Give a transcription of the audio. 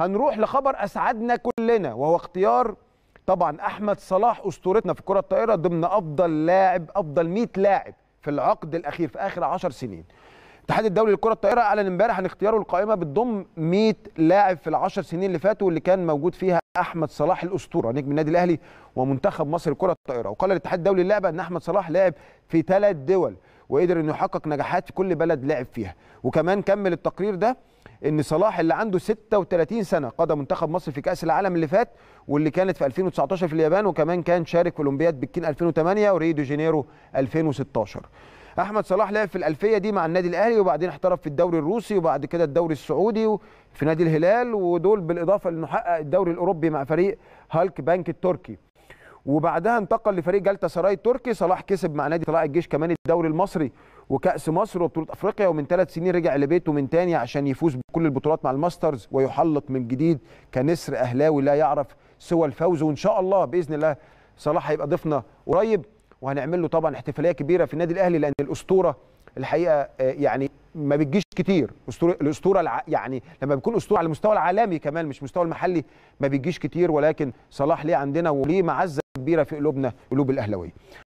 هنروح لخبر اسعدنا كلنا وهو اختيار طبعا احمد صلاح اسطورتنا في كره الطائره ضمن افضل لاعب افضل 100 لاعب في العقد الاخير في اخر 10 سنين الاتحاد الدولي لكره الطائره اعلن امبارح عن اختياره القائمه بتضم 100 لاعب في ال 10 سنين اللي فاتوا واللي كان موجود فيها احمد صلاح الاسطوره نجم النادي الاهلي ومنتخب مصر لكره الطائره وقال الاتحاد الدولي للعبه ان احمد صلاح لعب في ثلاث دول وقدر انه يحقق نجاحات في كل بلد لعب فيها وكمان كمل التقرير ده ان صلاح اللي عنده 36 سنه قاد منتخب مصر في كاس العالم اللي فات واللي كانت في 2019 في اليابان وكمان كان شارك في اولمبياد بكين 2008 وريو دي جانيرو 2016 احمد صلاح لعب في الالفيه دي مع النادي الاهلي وبعدين احترف في الدوري الروسي وبعد كده الدوري السعودي في نادي الهلال ودول بالاضافه لانه حقق الدوري الاوروبي مع فريق هالك بانك التركي وبعدها انتقل لفريق جلتا سراي التركي صلاح كسب مع نادي طلائع الجيش كمان الدوري المصري وكأس مصر وبطولة أفريقيا ومن ثلاث سنين رجع لبيته من تاني عشان يفوز بكل البطولات مع الماسترز ويحلق من جديد كنسر أهلاوي لا يعرف سوى الفوز وإن شاء الله بإذن الله صلاح هيبقى ضيفنا قريب وهنعمل له طبعا احتفاليه كبيره في النادي الاهلي لان الاسطوره الحقيقه آه، يعني ما بتجيش كتير الاسطوره الع... يعني لما بيكون اسطوره على المستوى العالمي كمان مش مستوى المحلي ما بيجيش كتير ولكن صلاح ليه عندنا وليه معزه كبيره في قلوبنا قلوب الاهلاويه